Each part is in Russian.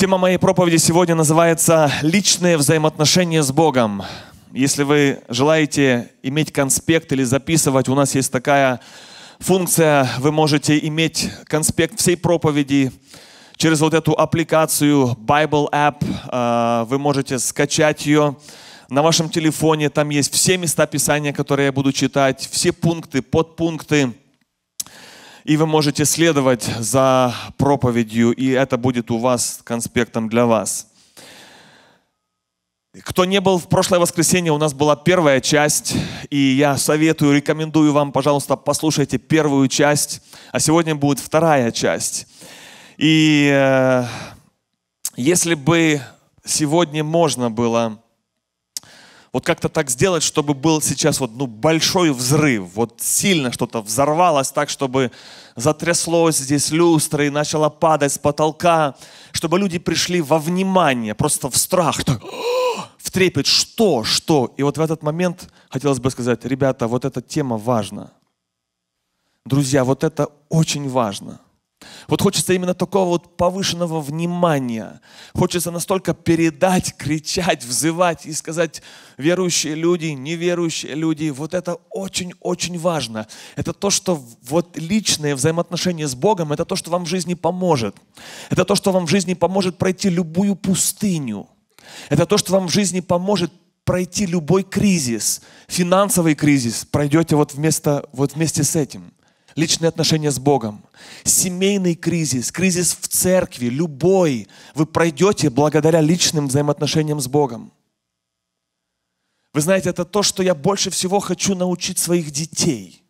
Тема моей проповеди сегодня называется «Личные взаимоотношения с Богом». Если вы желаете иметь конспект или записывать, у нас есть такая функция, вы можете иметь конспект всей проповеди, через вот эту аппликацию Bible App. А, вы можете скачать ее на вашем телефоне. Там есть все места Писания, которые я буду читать, все пункты, подпункты и вы можете следовать за проповедью, и это будет у вас конспектом для вас. Кто не был в прошлое воскресенье, у нас была первая часть, и я советую, рекомендую вам, пожалуйста, послушайте первую часть, а сегодня будет вторая часть. И э, если бы сегодня можно было вот как-то так сделать, чтобы был сейчас вот ну, большой взрыв, вот сильно что-то взорвалось так, чтобы затряслось здесь люстра и начало падать с потолка, чтобы люди пришли во внимание, просто в страх, так, в трепет, что, что. И вот в этот момент хотелось бы сказать, ребята, вот эта тема важна. Друзья, вот это очень важно – вот хочется именно такого вот повышенного внимания. Хочется настолько передать, кричать, взывать и сказать, верующие люди, неверующие люди, вот это очень-очень важно. Это то, что вот личное взаимоотношение с Богом, это то, что вам в жизни поможет. Это то, что вам в жизни поможет пройти любую пустыню. Это то, что вам в жизни поможет пройти любой кризис, финансовый кризис, пройдете вот, вместо, вот вместе с этим. Личные отношения с Богом – семейный кризис, кризис в церкви, любой, вы пройдете благодаря личным взаимоотношениям с Богом. Вы знаете, это то, что я больше всего хочу научить своих детей.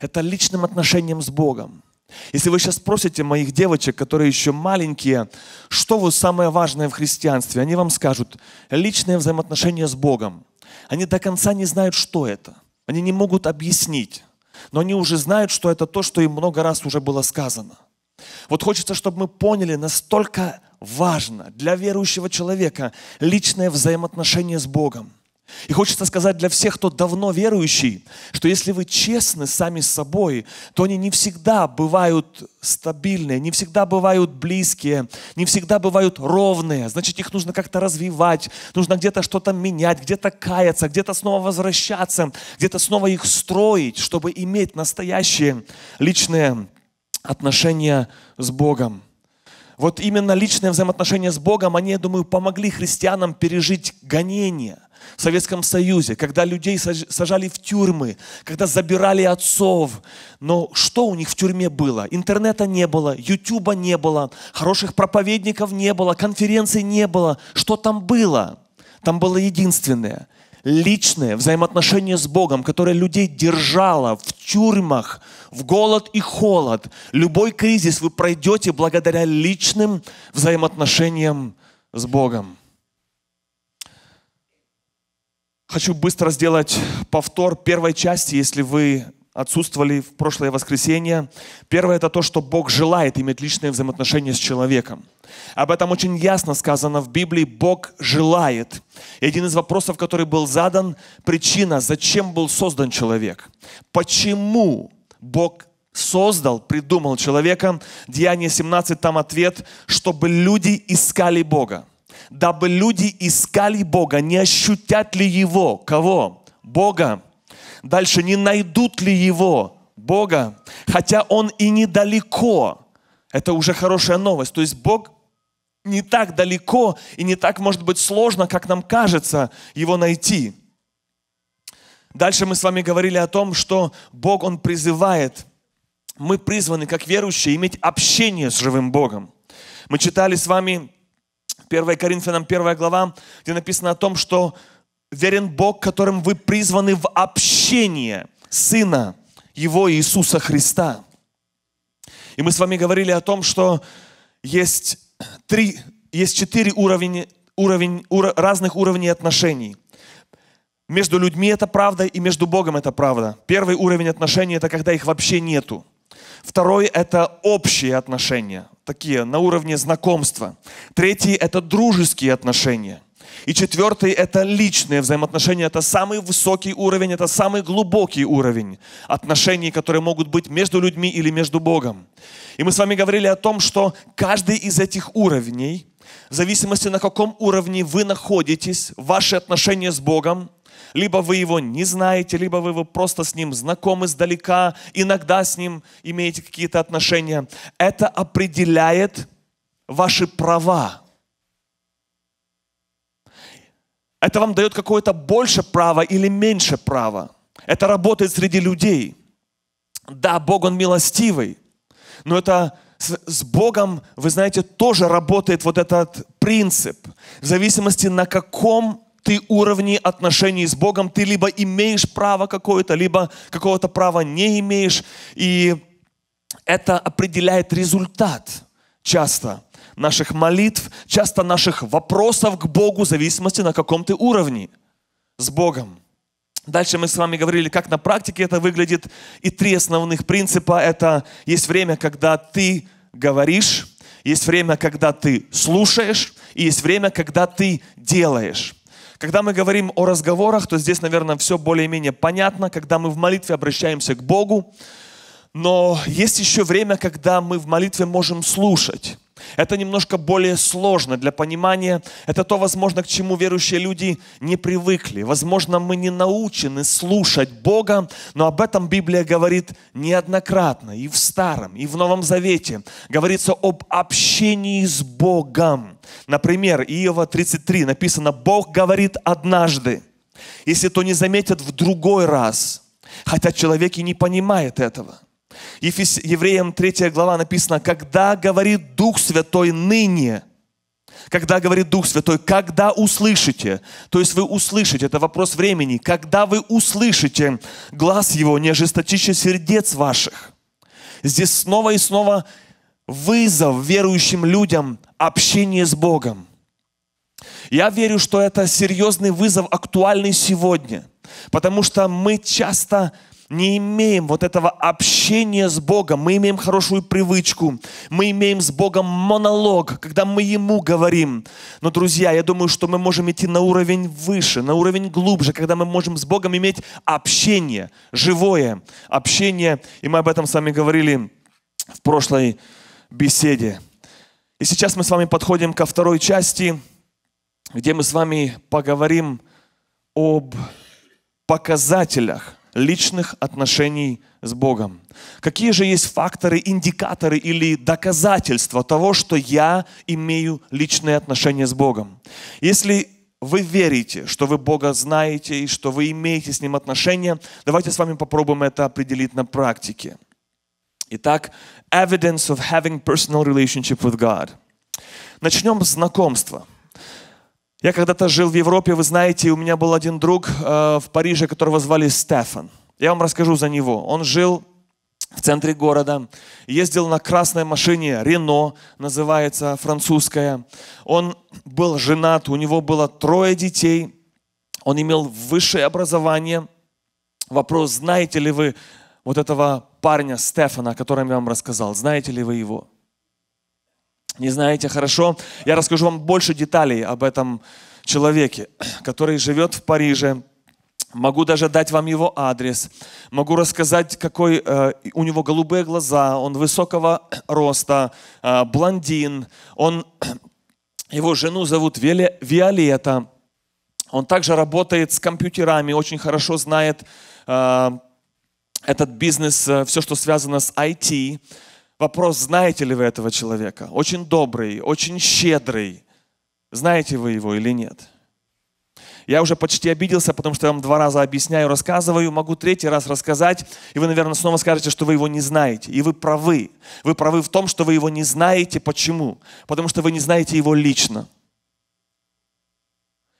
Это личным отношениям с Богом. Если вы сейчас спросите моих девочек, которые еще маленькие, что вы самое важное в христианстве, они вам скажут, личные взаимоотношения с Богом. Они до конца не знают, что это. Они не могут объяснить. Но они уже знают, что это то, что им много раз уже было сказано. Вот хочется, чтобы мы поняли, настолько важно для верующего человека личное взаимоотношение с Богом. И хочется сказать для всех, кто давно верующий, что если вы честны сами с собой, то они не всегда бывают стабильные, не всегда бывают близкие, не всегда бывают ровные. Значит, их нужно как-то развивать, нужно где-то что-то менять, где-то каяться, где-то снова возвращаться, где-то снова их строить, чтобы иметь настоящие личные отношения с Богом. Вот именно личные взаимоотношения с Богом, они, я думаю, помогли христианам пережить гонения – в Советском Союзе, когда людей сажали в тюрьмы, когда забирали отцов. Но что у них в тюрьме было? Интернета не было, Ютуба не было, хороших проповедников не было, конференций не было. Что там было? Там было единственное – личное взаимоотношение с Богом, которое людей держало в тюрьмах, в голод и холод. Любой кризис вы пройдете благодаря личным взаимоотношениям с Богом. Хочу быстро сделать повтор первой части, если вы отсутствовали в прошлое воскресенье. Первое – это то, что Бог желает иметь личные взаимоотношения с человеком. Об этом очень ясно сказано в Библии. Бог желает. И один из вопросов, который был задан, причина, зачем был создан человек. Почему Бог создал, придумал человека? Деяние 17, там ответ, чтобы люди искали Бога дабы люди искали Бога, не ощутят ли Его. Кого? Бога. Дальше, не найдут ли Его, Бога, хотя Он и недалеко. Это уже хорошая новость. То есть Бог не так далеко и не так, может быть, сложно, как нам кажется, Его найти. Дальше мы с вами говорили о том, что Бог, Он призывает. Мы призваны, как верующие, иметь общение с живым Богом. Мы читали с вами 1 Коринфянам 1 глава, где написано о том, что верен Бог, которым вы призваны в общение Сына Его Иисуса Христа. И мы с вами говорили о том, что есть, три, есть четыре уровня, уровень, ура, разных уровней отношений. Между людьми это правда, и между Богом это правда. Первый уровень отношений – это когда их вообще нету. Второй – это общие отношения такие на уровне знакомства. Третий – это дружеские отношения. И четвертый – это личные взаимоотношения. Это самый высокий уровень, это самый глубокий уровень отношений, которые могут быть между людьми или между Богом. И мы с вами говорили о том, что каждый из этих уровней, в зависимости на каком уровне вы находитесь, ваши отношения с Богом – либо вы его не знаете, либо вы его просто с ним знакомы сдалека, иногда с ним имеете какие-то отношения. Это определяет ваши права. Это вам дает какое-то больше право или меньше права. Это работает среди людей. Да, Бог, Он милостивый, но это с Богом, вы знаете, тоже работает вот этот принцип. В зависимости на каком ты уровни отношений с Богом, ты либо имеешь право какое-то, либо какого-то права не имеешь. И это определяет результат часто наших молитв, часто наших вопросов к Богу, в зависимости на каком ты уровне с Богом. Дальше мы с вами говорили, как на практике это выглядит. И три основных принципа – это есть время, когда ты говоришь, есть время, когда ты слушаешь, и есть время, когда ты делаешь. Когда мы говорим о разговорах, то здесь, наверное, все более-менее понятно, когда мы в молитве обращаемся к Богу. Но есть еще время, когда мы в молитве можем слушать. Это немножко более сложно для понимания. Это то, возможно, к чему верующие люди не привыкли. Возможно, мы не научены слушать Бога, но об этом Библия говорит неоднократно и в Старом, и в Новом Завете. Говорится об общении с Богом. Например, Иова 33 написано, Бог говорит однажды, если то не заметят в другой раз, хотя человек и не понимает этого – Ефес... Евреям 3 глава написано, когда говорит Дух Святой ныне, когда говорит Дух Святой, когда услышите, то есть вы услышите, это вопрос времени, когда вы услышите глаз Его, не ожесточище сердец ваших. Здесь снова и снова вызов верующим людям общение с Богом. Я верю, что это серьезный вызов, актуальный сегодня, потому что мы часто не имеем вот этого общения с Богом, мы имеем хорошую привычку, мы имеем с Богом монолог, когда мы Ему говорим. Но, друзья, я думаю, что мы можем идти на уровень выше, на уровень глубже, когда мы можем с Богом иметь общение, живое общение. И мы об этом с вами говорили в прошлой беседе. И сейчас мы с вами подходим ко второй части, где мы с вами поговорим об показателях личных отношений с Богом. Какие же есть факторы, индикаторы или доказательства того, что я имею личные отношения с Богом? Если вы верите, что вы Бога знаете и что вы имеете с Ним отношения, давайте с вами попробуем это определить на практике. Итак, evidence of having personal relationship with God. Начнем с знакомства – я когда-то жил в Европе, вы знаете, у меня был один друг э, в Париже, которого звали Стефан. Я вам расскажу за него. Он жил в центре города, ездил на красной машине Рено, называется французская. Он был женат, у него было трое детей, он имел высшее образование. Вопрос, знаете ли вы вот этого парня Стефана, о котором я вам рассказал, знаете ли вы его? не знаете хорошо. Я расскажу вам больше деталей об этом человеке, который живет в Париже. Могу даже дать вам его адрес. Могу рассказать, какой э, у него голубые глаза. Он высокого роста, э, блондин. Он, его жену зовут Виоле, Виолетта. Он также работает с компьютерами, очень хорошо знает э, этот бизнес, э, все, что связано с IT. Вопрос, знаете ли вы этого человека? Очень добрый, очень щедрый. Знаете вы его или нет? Я уже почти обиделся, потому что я вам два раза объясняю, рассказываю, могу третий раз рассказать, и вы, наверное, снова скажете, что вы его не знаете. И вы правы. Вы правы в том, что вы его не знаете. Почему? Потому что вы не знаете его лично.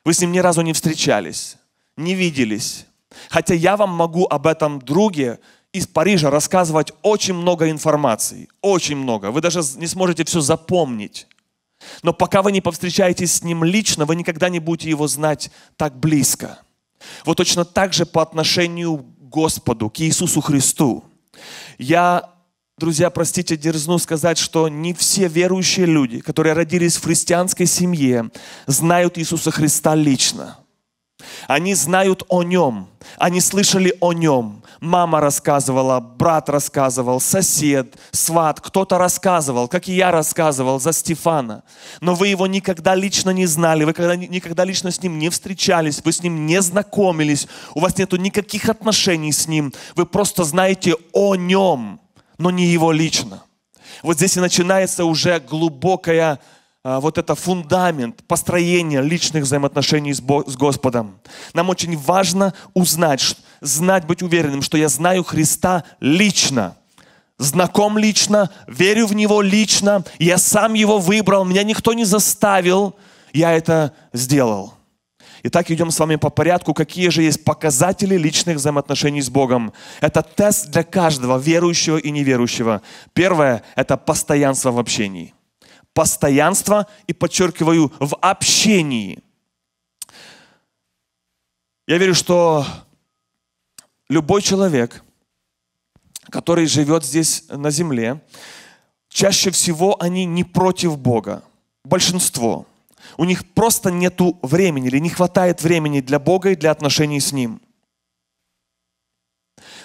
Вы с ним ни разу не встречались, не виделись. Хотя я вам могу об этом друге из Парижа рассказывать очень много информации, очень много. Вы даже не сможете все запомнить. Но пока вы не повстречаетесь с ним лично, вы никогда не будете его знать так близко. Вот точно так же по отношению к Господу, к Иисусу Христу. Я, друзья, простите, дерзну сказать, что не все верующие люди, которые родились в христианской семье, знают Иисуса Христа лично. Они знают о нем, они слышали о нем. Мама рассказывала, брат рассказывал, сосед, сват, кто-то рассказывал, как и я рассказывал за Стефана. Но вы его никогда лично не знали, вы когда, никогда лично с ним не встречались, вы с ним не знакомились, у вас нет никаких отношений с ним, вы просто знаете о нем, но не его лично. Вот здесь и начинается уже глубокая а, вот это фундамент построения личных взаимоотношений с, Бо- Господом. Нам очень важно узнать, знать, быть уверенным, что я знаю Христа лично, знаком лично, верю в Него лично, я сам Его выбрал, меня никто не заставил, я это сделал. Итак, идем с вами по порядку, какие же есть показатели личных взаимоотношений с Богом. Это тест для каждого, верующего и неверующего. Первое – это постоянство в общении постоянство и, подчеркиваю, в общении. Я верю, что любой человек, который живет здесь на земле, чаще всего они не против Бога. Большинство. У них просто нет времени или не хватает времени для Бога и для отношений с Ним.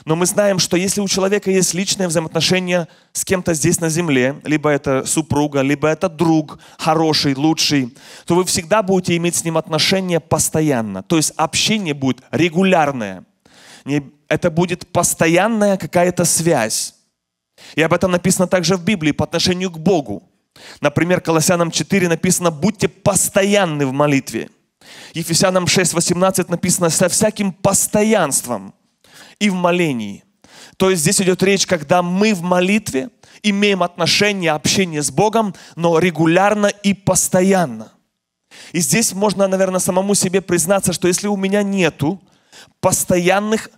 Но мы знаем, что если у человека есть личное взаимоотношение с кем-то здесь на земле, либо это супруга, либо это друг хороший, лучший, то вы всегда будете иметь с ним отношения постоянно. То есть общение будет регулярное. Это будет постоянная какая-то связь. И об этом написано также в Библии по отношению к Богу. Например, Колоссянам 4 написано «Будьте постоянны в молитве». Ефесянам 6:18 написано «Со всяким постоянством» и в молении. То есть здесь идет речь, когда мы в молитве имеем отношение, общение с Богом, но регулярно и постоянно. И здесь можно, наверное, самому себе признаться, что если у меня нету постоянных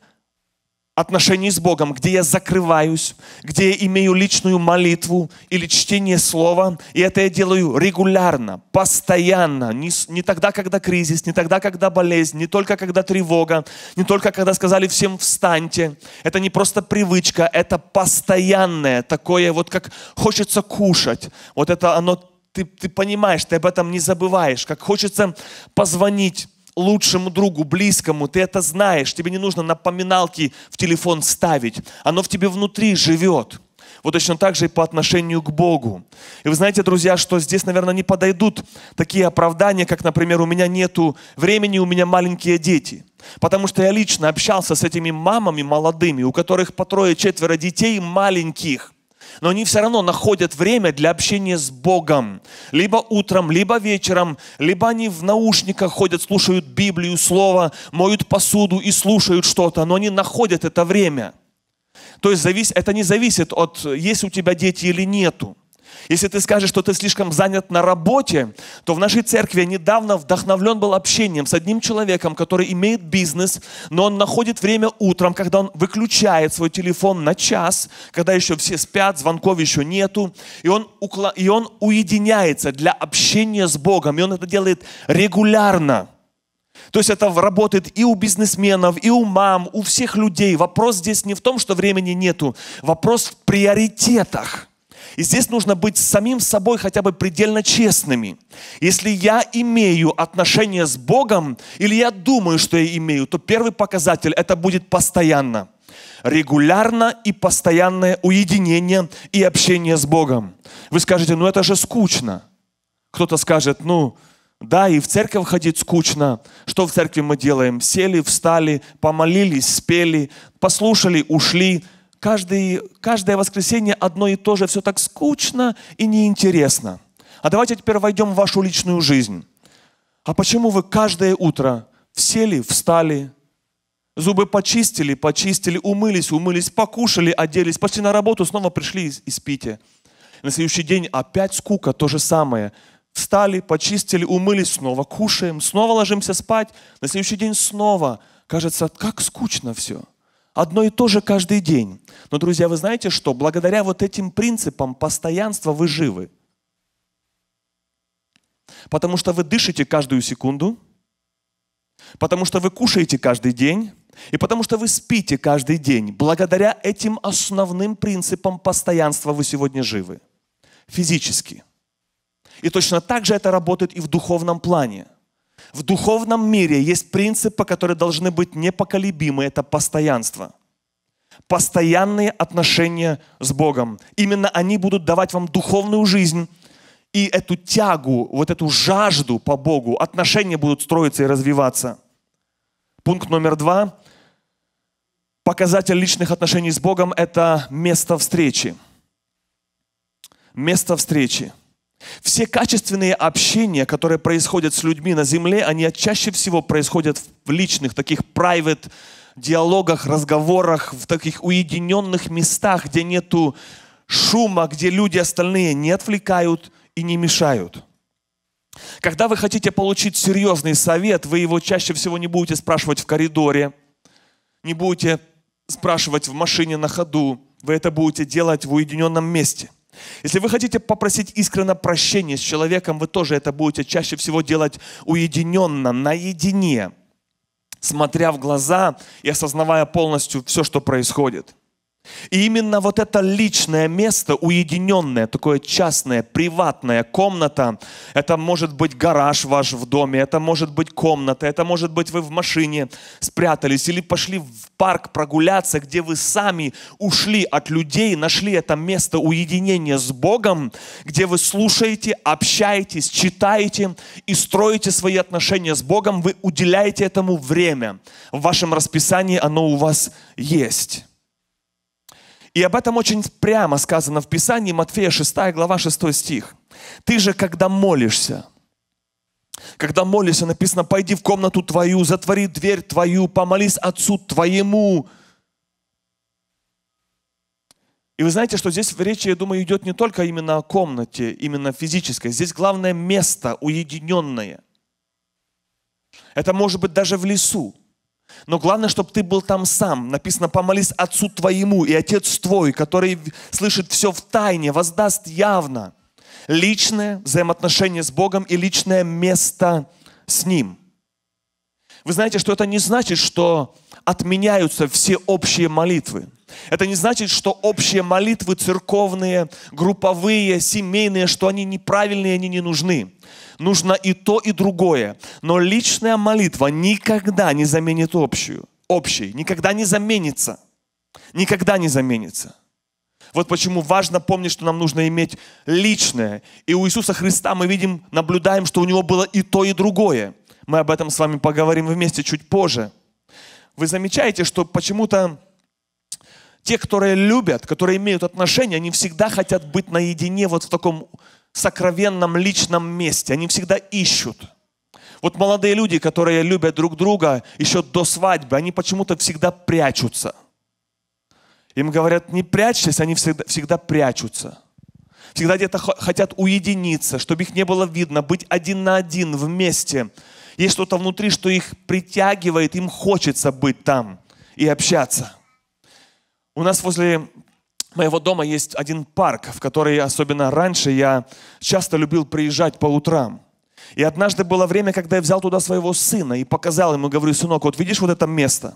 отношений с Богом, где я закрываюсь, где я имею личную молитву или чтение слова, и это я делаю регулярно, постоянно, не, не тогда, когда кризис, не тогда, когда болезнь, не только когда тревога, не только когда сказали всем встаньте. Это не просто привычка, это постоянное такое, вот как хочется кушать. Вот это оно, ты, ты понимаешь, ты об этом не забываешь, как хочется позвонить лучшему другу, близкому, ты это знаешь, тебе не нужно напоминалки в телефон ставить, оно в тебе внутри живет. Вот точно так же и по отношению к Богу. И вы знаете, друзья, что здесь, наверное, не подойдут такие оправдания, как, например, у меня нету времени, у меня маленькие дети. Потому что я лично общался с этими мамами молодыми, у которых по трое-четверо детей маленьких но они все равно находят время для общения с Богом. Либо утром, либо вечером, либо они в наушниках ходят, слушают Библию, Слово, моют посуду и слушают что-то, но они находят это время. То есть это не зависит от, есть у тебя дети или нету. Если ты скажешь, что ты слишком занят на работе, то в нашей церкви недавно вдохновлен был общением с одним человеком, который имеет бизнес, но он находит время утром, когда он выключает свой телефон на час, когда еще все спят, звонков еще нету, и он, укло... и он уединяется для общения с Богом, и он это делает регулярно. То есть это работает и у бизнесменов, и у мам, у всех людей. Вопрос здесь не в том, что времени нету, вопрос в приоритетах. И здесь нужно быть самим собой хотя бы предельно честными. Если я имею отношения с Богом, или я думаю, что я имею, то первый показатель это будет постоянно. Регулярно и постоянное уединение и общение с Богом. Вы скажете, ну это же скучно. Кто-то скажет, ну да, и в церковь ходить скучно. Что в церкви мы делаем? Сели, встали, помолились, спели, послушали, ушли – каждый, каждое воскресенье одно и то же, все так скучно и неинтересно. А давайте теперь войдем в вашу личную жизнь. А почему вы каждое утро сели, встали, зубы почистили, почистили, умылись, умылись, покушали, оделись, пошли на работу, снова пришли и спите. На следующий день опять скука, то же самое. Встали, почистили, умылись, снова кушаем, снова ложимся спать. На следующий день снова. Кажется, как скучно все одно и то же каждый день. Но, друзья, вы знаете что? Благодаря вот этим принципам постоянства вы живы. Потому что вы дышите каждую секунду, потому что вы кушаете каждый день, и потому что вы спите каждый день. Благодаря этим основным принципам постоянства вы сегодня живы. Физически. И точно так же это работает и в духовном плане. В духовном мире есть принципы, которые должны быть непоколебимы. Это постоянство. Постоянные отношения с Богом. Именно они будут давать вам духовную жизнь и эту тягу, вот эту жажду по Богу. Отношения будут строиться и развиваться. Пункт номер два. Показатель личных отношений с Богом – это место встречи. Место встречи – все качественные общения, которые происходят с людьми на земле, они чаще всего происходят в личных, таких private диалогах, разговорах, в таких уединенных местах, где нету шума, где люди остальные не отвлекают и не мешают. Когда вы хотите получить серьезный совет, вы его чаще всего не будете спрашивать в коридоре, не будете спрашивать в машине на ходу, вы это будете делать в уединенном месте. Если вы хотите попросить искренно прощения с человеком, вы тоже это будете чаще всего делать уединенно, наедине, смотря в глаза и осознавая полностью все, что происходит. И именно вот это личное место, уединенное, такое частное, приватная комната, это может быть гараж ваш в доме, это может быть комната, это может быть вы в машине спрятались или пошли в парк прогуляться, где вы сами ушли от людей, нашли это место уединения с Богом, где вы слушаете, общаетесь, читаете и строите свои отношения с Богом, вы уделяете этому время. В вашем расписании оно у вас есть. И об этом очень прямо сказано в Писании Матфея 6 глава 6 стих. «Ты же, когда молишься, когда молишься, написано, пойди в комнату твою, затвори дверь твою, помолись Отцу твоему». И вы знаете, что здесь в речи, я думаю, идет не только именно о комнате, именно физической. Здесь главное место уединенное. Это может быть даже в лесу. Но главное, чтобы ты был там сам. Написано, помолись Отцу твоему и Отец твой, который слышит все в тайне, воздаст явно. Личное взаимоотношение с Богом и личное место с Ним. Вы знаете, что это не значит, что отменяются все общие молитвы. Это не значит, что общие молитвы церковные, групповые, семейные, что они неправильные, они не нужны. Нужно и то, и другое. Но личная молитва никогда не заменит общую. Общей. Никогда не заменится. Никогда не заменится. Вот почему важно помнить, что нам нужно иметь личное. И у Иисуса Христа мы видим, наблюдаем, что у него было и то, и другое. Мы об этом с вами поговорим вместе чуть позже. Вы замечаете, что почему-то те, которые любят, которые имеют отношения, они всегда хотят быть наедине вот в таком сокровенном личном месте. Они всегда ищут. Вот молодые люди, которые любят друг друга еще до свадьбы, они почему-то всегда прячутся. Им говорят, не прячься, они всегда, всегда прячутся. Всегда где-то хотят уединиться, чтобы их не было видно, быть один на один вместе. Есть что-то внутри, что их притягивает, им хочется быть там и общаться. У нас возле моего дома есть один парк, в который особенно раньше я часто любил приезжать по утрам. И однажды было время, когда я взял туда своего сына и показал ему, говорю, сынок, вот видишь вот это место?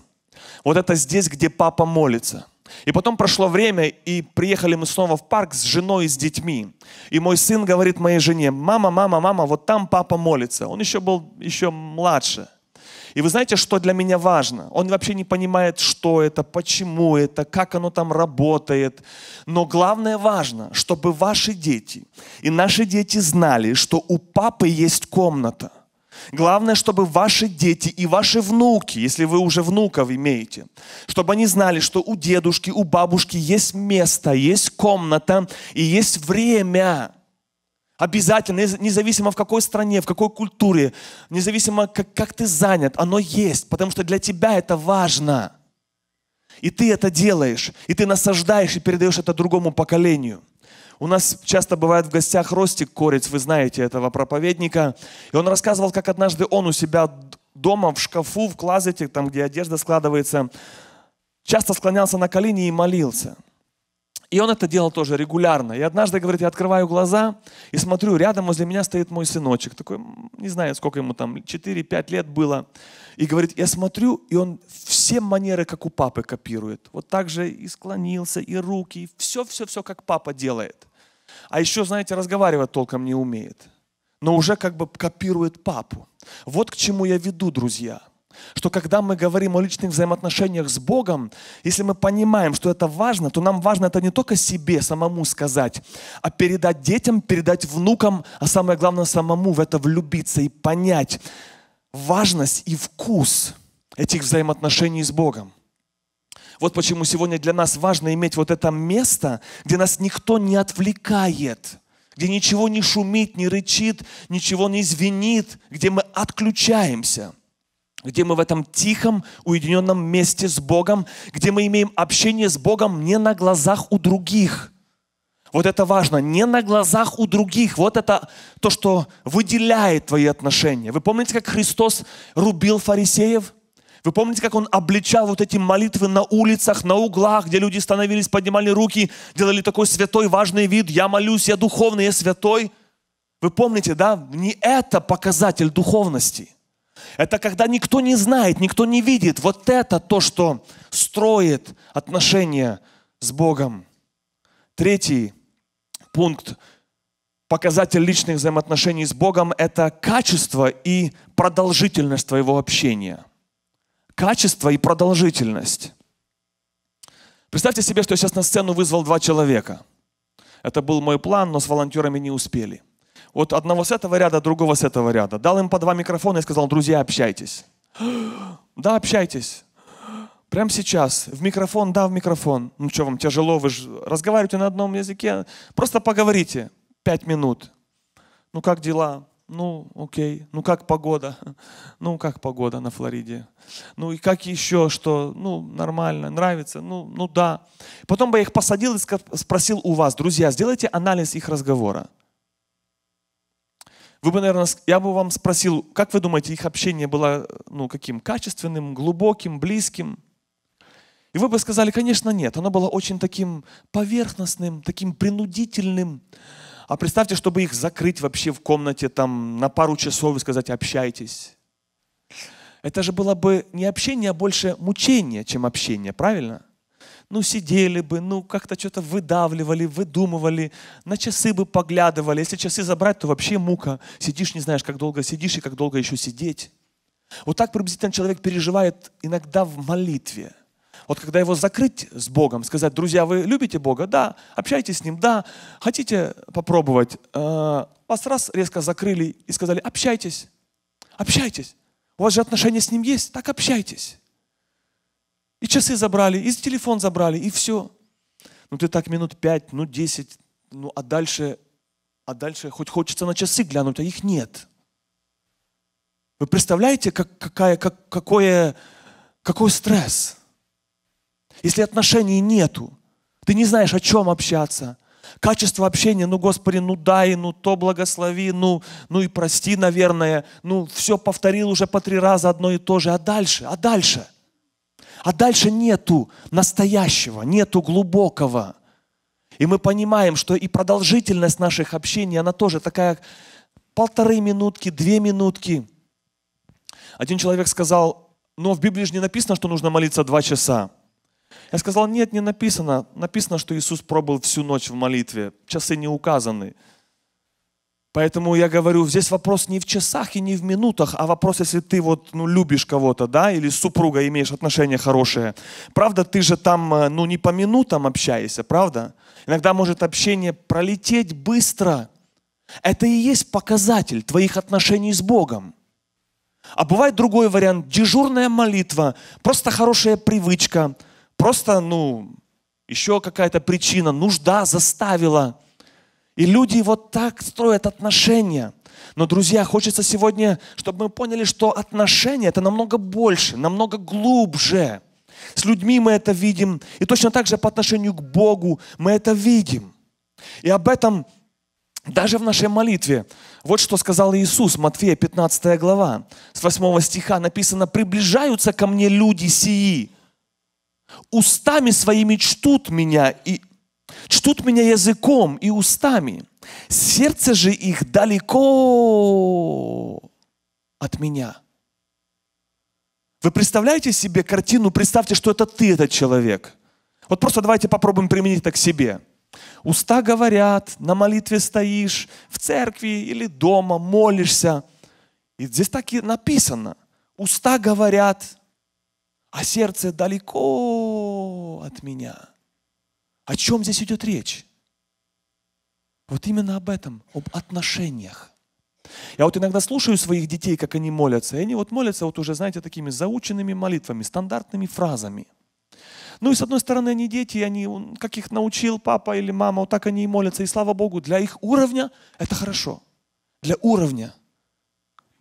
Вот это здесь, где папа молится. И потом прошло время, и приехали мы снова в парк с женой и с детьми. И мой сын говорит моей жене, мама, мама, мама, вот там папа молится. Он еще был еще младше – и вы знаете, что для меня важно? Он вообще не понимает, что это, почему это, как оно там работает. Но главное важно, чтобы ваши дети и наши дети знали, что у папы есть комната. Главное, чтобы ваши дети и ваши внуки, если вы уже внуков имеете, чтобы они знали, что у дедушки, у бабушки есть место, есть комната и есть время – Обязательно, независимо в какой стране, в какой культуре, независимо как, как ты занят, оно есть, потому что для тебя это важно. И ты это делаешь, и ты насаждаешь и передаешь это другому поколению. У нас часто бывает в гостях Ростик Корец, вы знаете этого проповедника, и он рассказывал, как однажды он у себя дома в шкафу, в клозете, там, где одежда складывается, часто склонялся на колени и молился – и он это делал тоже регулярно. И однажды, говорит, я открываю глаза и смотрю, рядом возле меня стоит мой сыночек. Такой, не знаю, сколько ему там, 4-5 лет было. И говорит, я смотрю, и он все манеры, как у папы, копирует. Вот так же и склонился, и руки, и все-все-все, как папа делает. А еще, знаете, разговаривать толком не умеет. Но уже как бы копирует папу. Вот к чему я веду, друзья – что когда мы говорим о личных взаимоотношениях с Богом, если мы понимаем, что это важно, то нам важно это не только себе самому сказать, а передать детям, передать внукам, а самое главное самому в это влюбиться и понять важность и вкус этих взаимоотношений с Богом. Вот почему сегодня для нас важно иметь вот это место, где нас никто не отвлекает, где ничего не шумит, не рычит, ничего не извинит, где мы отключаемся – где мы в этом тихом, уединенном месте с Богом, где мы имеем общение с Богом не на глазах у других. Вот это важно, не на глазах у других. Вот это то, что выделяет твои отношения. Вы помните, как Христос рубил фарисеев? Вы помните, как Он обличал вот эти молитвы на улицах, на углах, где люди становились, поднимали руки, делали такой святой, важный вид. Я молюсь, я духовный, я святой. Вы помните, да? Не это показатель духовности – это когда никто не знает, никто не видит. Вот это то, что строит отношения с Богом. Третий пункт, показатель личных взаимоотношений с Богом – это качество и продолжительность твоего общения. Качество и продолжительность. Представьте себе, что я сейчас на сцену вызвал два человека. Это был мой план, но с волонтерами не успели – вот одного с этого ряда, другого с этого ряда. Дал им по два микрофона и сказал, друзья, общайтесь. Да, общайтесь. Прямо сейчас, в микрофон, да, в микрофон. Ну что вам, тяжело, вы же разговариваете на одном языке. Просто поговорите пять минут. Ну как дела? Ну, окей. Ну как погода? Ну как погода на Флориде? Ну и как еще что? Ну нормально, нравится? Ну, ну да. Потом бы я их посадил и спросил у вас, друзья, сделайте анализ их разговора. Вы бы, наверное, я бы вам спросил, как вы думаете, их общение было ну, каким? Качественным, глубоким, близким? И вы бы сказали, конечно, нет. Оно было очень таким поверхностным, таким принудительным. А представьте, чтобы их закрыть вообще в комнате там на пару часов и сказать «общайтесь». Это же было бы не общение, а больше мучение, чем общение, правильно? ну, сидели бы, ну, как-то что-то выдавливали, выдумывали, на часы бы поглядывали. Если часы забрать, то вообще мука. Сидишь, не знаешь, как долго сидишь и как долго еще сидеть. Вот так приблизительно человек переживает иногда в молитве. Вот когда его закрыть с Богом, сказать, друзья, вы любите Бога? Да. Общайтесь с Ним? Да. Хотите попробовать? «Э, вас раз резко закрыли и сказали, общайтесь, общайтесь. У вас же отношения с Ним есть, так общайтесь. И часы забрали, и телефон забрали, и все. Ну ты так минут пять, ну десять, ну а дальше, а дальше хоть хочется на часы глянуть, а их нет. Вы представляете, как, какая, как, какое, какой стресс? Если отношений нету, ты не знаешь, о чем общаться. Качество общения, ну, Господи, ну дай, ну то благослови, ну, ну и прости, наверное. Ну, все повторил уже по три раза одно и то же. А дальше? А дальше? – а дальше нету настоящего, нету глубокого. И мы понимаем, что и продолжительность наших общений, она тоже такая полторы минутки, две минутки. Один человек сказал, но в Библии же не написано, что нужно молиться два часа. Я сказал, нет, не написано. Написано, что Иисус пробыл всю ночь в молитве. Часы не указаны. Поэтому я говорю, здесь вопрос не в часах и не в минутах, а вопрос, если ты вот ну, любишь кого-то, да, или с супруга имеешь отношения хорошие. Правда, ты же там, э, ну, не по минутам общаешься, правда? Иногда может общение пролететь быстро. Это и есть показатель твоих отношений с Богом. А бывает другой вариант, дежурная молитва, просто хорошая привычка, просто, ну, еще какая-то причина, нужда заставила – и люди вот так строят отношения. Но, друзья, хочется сегодня, чтобы мы поняли, что отношения это намного больше, намного глубже. С людьми мы это видим, и точно так же по отношению к Богу мы это видим. И об этом даже в нашей молитве. Вот что сказал Иисус, Матфея 15 глава, с 8 стиха написано, «Приближаются ко мне люди сии, устами своими чтут меня, и чтут меня языком и устами, сердце же их далеко от меня. Вы представляете себе картину, представьте, что это ты, этот человек. Вот просто давайте попробуем применить это к себе. Уста говорят, на молитве стоишь, в церкви или дома молишься. И здесь так и написано. Уста говорят, а сердце далеко от меня. О чем здесь идет речь? Вот именно об этом, об отношениях. Я вот иногда слушаю своих детей, как они молятся, и они вот молятся вот уже, знаете, такими заученными молитвами, стандартными фразами. Ну и с одной стороны, они дети, и они, как их научил папа или мама, вот так они и молятся. И слава Богу, для их уровня это хорошо. Для уровня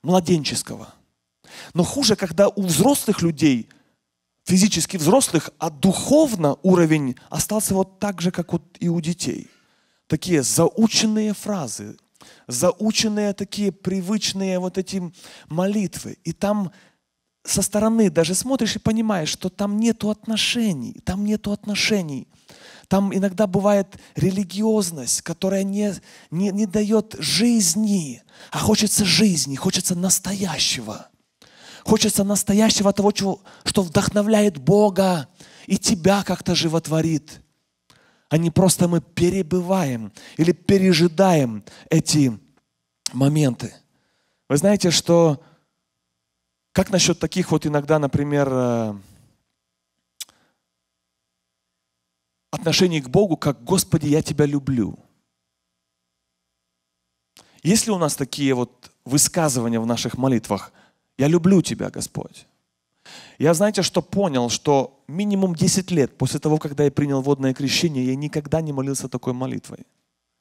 младенческого. Но хуже, когда у взрослых людей физически взрослых, а духовно уровень остался вот так же, как вот и у детей. Такие заученные фразы, заученные такие привычные вот эти молитвы. И там со стороны даже смотришь и понимаешь, что там нету отношений, там нету отношений. Там иногда бывает религиозность, которая не, не, не дает жизни, а хочется жизни, хочется настоящего – Хочется настоящего того, чего, что вдохновляет Бога и тебя как-то животворит. А не просто мы перебываем или пережидаем эти моменты. Вы знаете, что как насчет таких вот иногда, например, э, отношений к Богу, как «Господи, я Тебя люблю». Есть ли у нас такие вот высказывания в наших молитвах – я люблю тебя, Господь. Я, знаете, что понял, что минимум 10 лет после того, когда я принял водное крещение, я никогда не молился такой молитвой.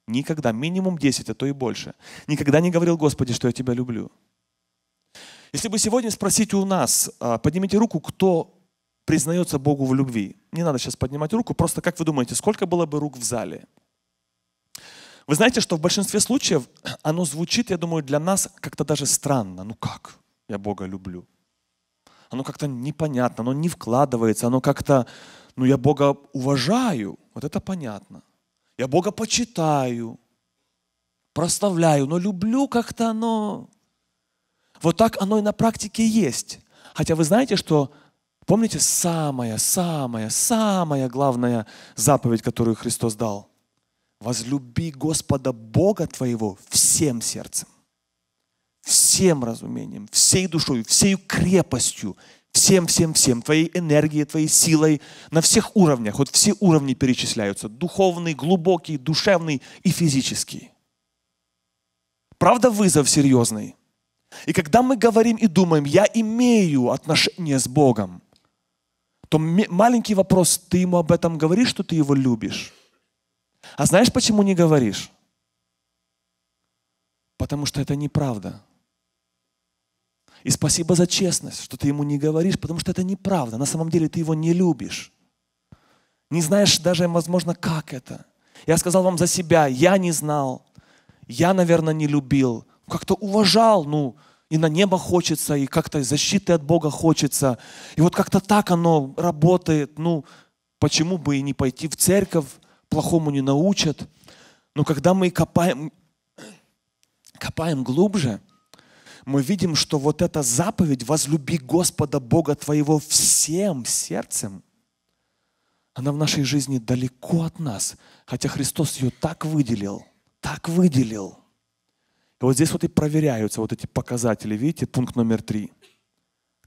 Никогда. Минимум 10, а то и больше. Никогда не говорил, Господи, что я тебя люблю. Если бы сегодня спросить у нас, а, поднимите руку, кто признается Богу в любви. Не надо сейчас поднимать руку, просто как вы думаете, сколько было бы рук в зале? Вы знаете, что в большинстве случаев оно звучит, я думаю, для нас как-то даже странно. Ну как? я Бога люблю. Оно как-то непонятно, оно не вкладывается, оно как-то, ну я Бога уважаю, вот это понятно. Я Бога почитаю, прославляю, но люблю как-то оно. Вот так оно и на практике есть. Хотя вы знаете, что, помните, самая, самая, самая главная заповедь, которую Христос дал? Возлюби Господа Бога твоего всем сердцем всем разумением, всей душой, всей крепостью, всем, всем, всем, твоей энергией, твоей силой на всех уровнях. Вот все уровни перечисляются. Духовный, глубокий, душевный и физический. Правда, вызов серьезный. И когда мы говорим и думаем, я имею отношение с Богом, то маленький вопрос, ты ему об этом говоришь, что ты его любишь? А знаешь, почему не говоришь? Потому что это неправда. И спасибо за честность, что ты ему не говоришь, потому что это неправда. На самом деле ты его не любишь. Не знаешь даже, возможно, как это. Я сказал вам за себя, я не знал. Я, наверное, не любил. Как-то уважал, ну, и на небо хочется, и как-то защиты от Бога хочется. И вот как-то так оно работает. Ну, почему бы и не пойти в церковь, плохому не научат. Но когда мы копаем, копаем глубже – мы видим, что вот эта заповедь «возлюби Господа Бога твоего всем сердцем», она в нашей жизни далеко от нас, хотя Христос ее так выделил, так выделил. И вот здесь вот и проверяются вот эти показатели, видите, пункт номер три.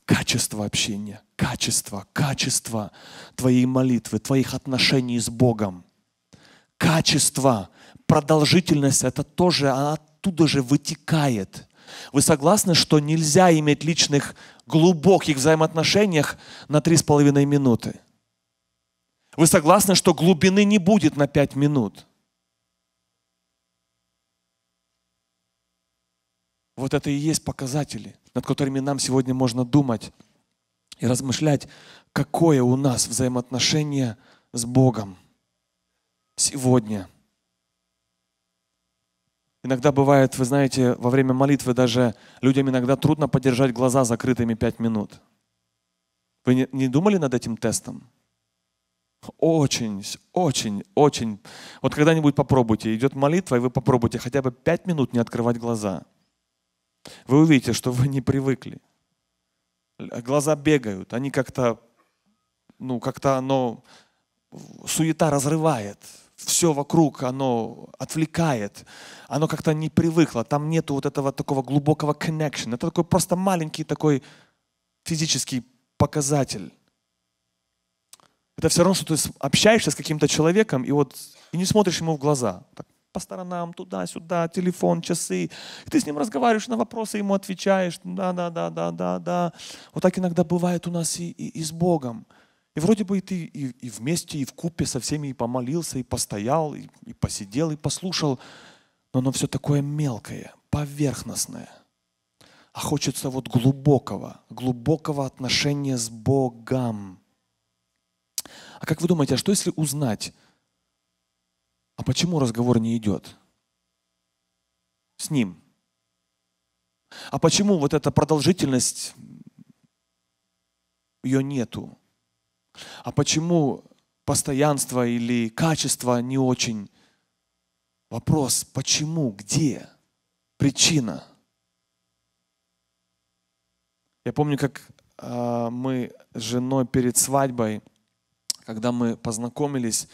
Качество общения, качество, качество твоей молитвы, твоих отношений с Богом. Качество, продолжительность, это тоже, она оттуда же вытекает – вы согласны, что нельзя иметь личных глубоких взаимоотношениях на три с половиной минуты? Вы согласны, что глубины не будет на пять минут? Вот это и есть показатели, над которыми нам сегодня можно думать и размышлять, какое у нас взаимоотношение с Богом сегодня – Иногда бывает, вы знаете, во время молитвы даже людям иногда трудно подержать глаза закрытыми пять минут. Вы не, не думали над этим тестом? Очень, очень, очень. Вот когда-нибудь попробуйте, идет молитва, и вы попробуйте хотя бы пять минут не открывать глаза. Вы увидите, что вы не привыкли. Глаза бегают, они как-то, ну, как-то оно, суета разрывает все вокруг, оно отвлекает, оно как-то не привыкло, там нету вот этого такого глубокого connection. Это такой просто маленький такой физический показатель. Это все равно, что ты общаешься с каким-то человеком и вот и не смотришь ему в глаза. Так, по сторонам, туда-сюда, телефон, часы. И ты с ним разговариваешь, на вопросы ему отвечаешь. Да-да-да-да-да-да. Вот так иногда бывает у нас и, и, и с Богом. И вроде бы и ты и, и вместе, и в купе со всеми и помолился, и постоял, и, и посидел, и послушал, но оно все такое мелкое, поверхностное. А хочется вот глубокого, глубокого отношения с Богом. А как вы думаете, а что если узнать, а почему разговор не идет с ним? А почему вот эта продолжительность, ее нету? А почему постоянство или качество не очень? Вопрос, почему, где? Причина. Я помню, как э, мы с женой перед свадьбой, когда мы познакомились,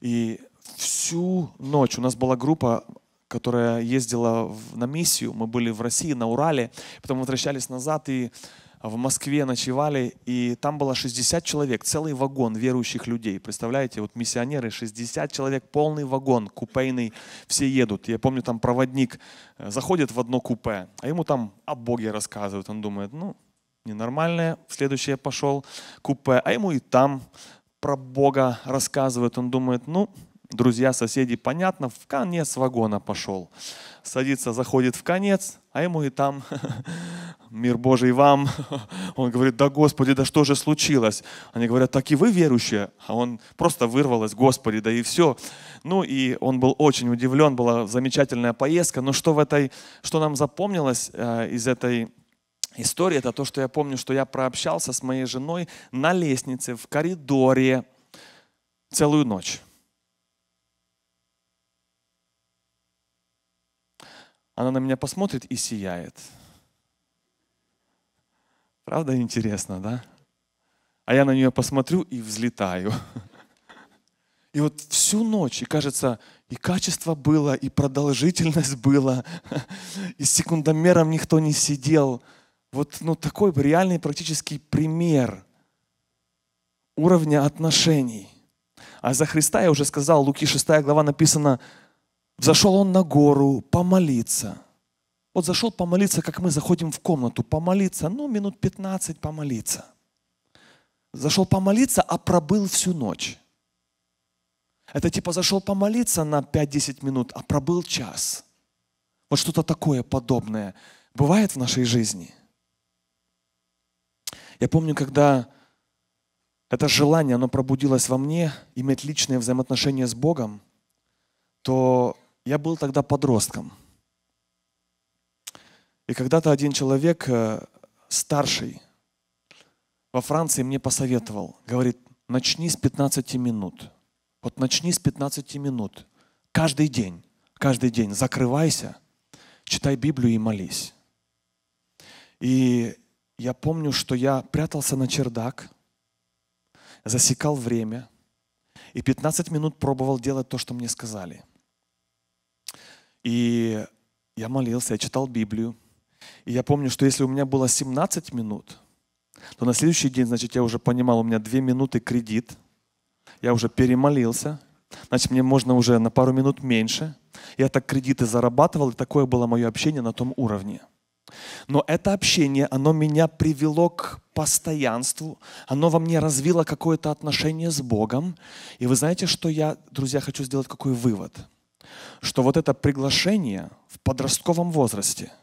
и всю ночь у нас была группа которая ездила в, на миссию. Мы были в России, на Урале, потом возвращались назад, и в Москве ночевали, и там было 60 человек, целый вагон верующих людей. Представляете, вот миссионеры, 60 человек, полный вагон, купейный, все едут. Я помню, там проводник э, заходит в одно купе, а ему там о Боге рассказывают. Он думает, ну, ненормальное, в следующее пошел купе, а ему и там про Бога рассказывают. Он думает, ну, друзья, соседи, понятно, в конец вагона пошел. Садится, заходит в конец, а ему и там мир Божий вам. Он говорит, да Господи, да что же случилось? Они говорят, так и вы верующие. А он просто вырвалось, Господи, да и все. Ну и он был очень удивлен, была замечательная поездка. Но что в этой, что нам запомнилось э, из этой истории, это то, что я помню, что я прообщался с моей женой на лестнице, в коридоре целую ночь. Она на меня посмотрит и сияет. Правда интересно, да? А я на нее посмотрю и взлетаю. И вот всю ночь, и кажется, и качество было, и продолжительность была, и с секундомером никто не сидел. Вот ну, такой реальный практический пример уровня отношений. А за Христа, я уже сказал, Луки 6 глава написано, «Взошел он на гору помолиться». Вот зашел помолиться, как мы заходим в комнату, помолиться, ну, минут 15 помолиться. Зашел помолиться, а пробыл всю ночь. Это типа зашел помолиться на 5-10 минут, а пробыл час. Вот что-то такое подобное бывает в нашей жизни. Я помню, когда это желание, оно пробудилось во мне, иметь личные взаимоотношения с Богом, то я был тогда подростком – и когда-то один человек, э, старший, во Франции мне посоветовал, говорит, начни с 15 минут. Вот начни с 15 минут. Каждый день, каждый день закрывайся, читай Библию и молись. И я помню, что я прятался на чердак, засекал время и 15 минут пробовал делать то, что мне сказали. И я молился, я читал Библию, и я помню, что если у меня было 17 минут, то на следующий день, значит, я уже понимал, у меня 2 минуты кредит, я уже перемолился, значит, мне можно уже на пару минут меньше. Я так кредиты зарабатывал, и такое было мое общение на том уровне. Но это общение, оно меня привело к постоянству, оно во мне развило какое-то отношение с Богом. И вы знаете, что я, друзья, хочу сделать какой вывод? Что вот это приглашение в подростковом возрасте –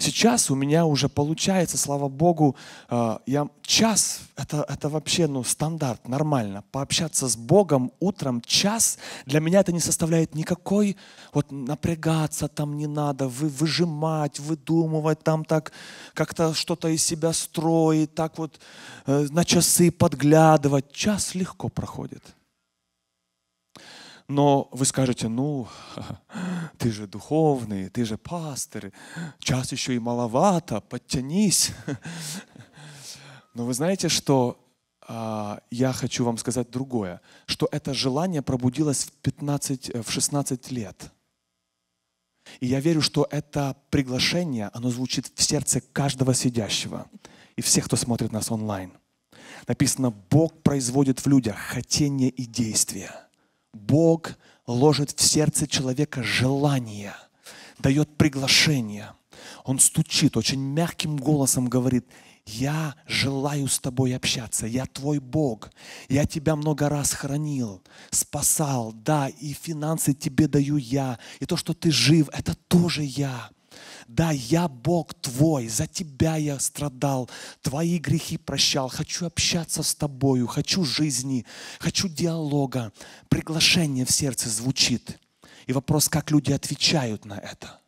Сейчас у меня уже получается, слава Богу, э, я час, это, это вообще ну, стандарт, нормально. Пообщаться с Богом утром час, для меня это не составляет никакой, вот напрягаться там не надо, вы, выжимать, выдумывать там так, как-то что-то из себя строить, так вот э, на часы подглядывать. Час легко проходит. Но вы скажете, ну, ты же духовный, ты же пастор, час еще и маловато, подтянись. Но вы знаете, что а, я хочу вам сказать другое, что это желание пробудилось в, 15, э, в 16 лет. И я верю, что это приглашение, оно звучит в сердце каждого сидящего и всех, кто смотрит нас онлайн. Написано, Бог производит в людях хотение и действия. Бог ложит в сердце человека желание, дает приглашение. Он стучит, очень мягким голосом говорит, я желаю с тобой общаться, я твой Бог, я тебя много раз хранил, спасал, да, и финансы тебе даю я, и то, что ты жив, это тоже я да, я Бог твой, за тебя я страдал, твои грехи прощал, хочу общаться с тобою, хочу жизни, хочу диалога. Приглашение в сердце звучит. И вопрос, как люди отвечают на это.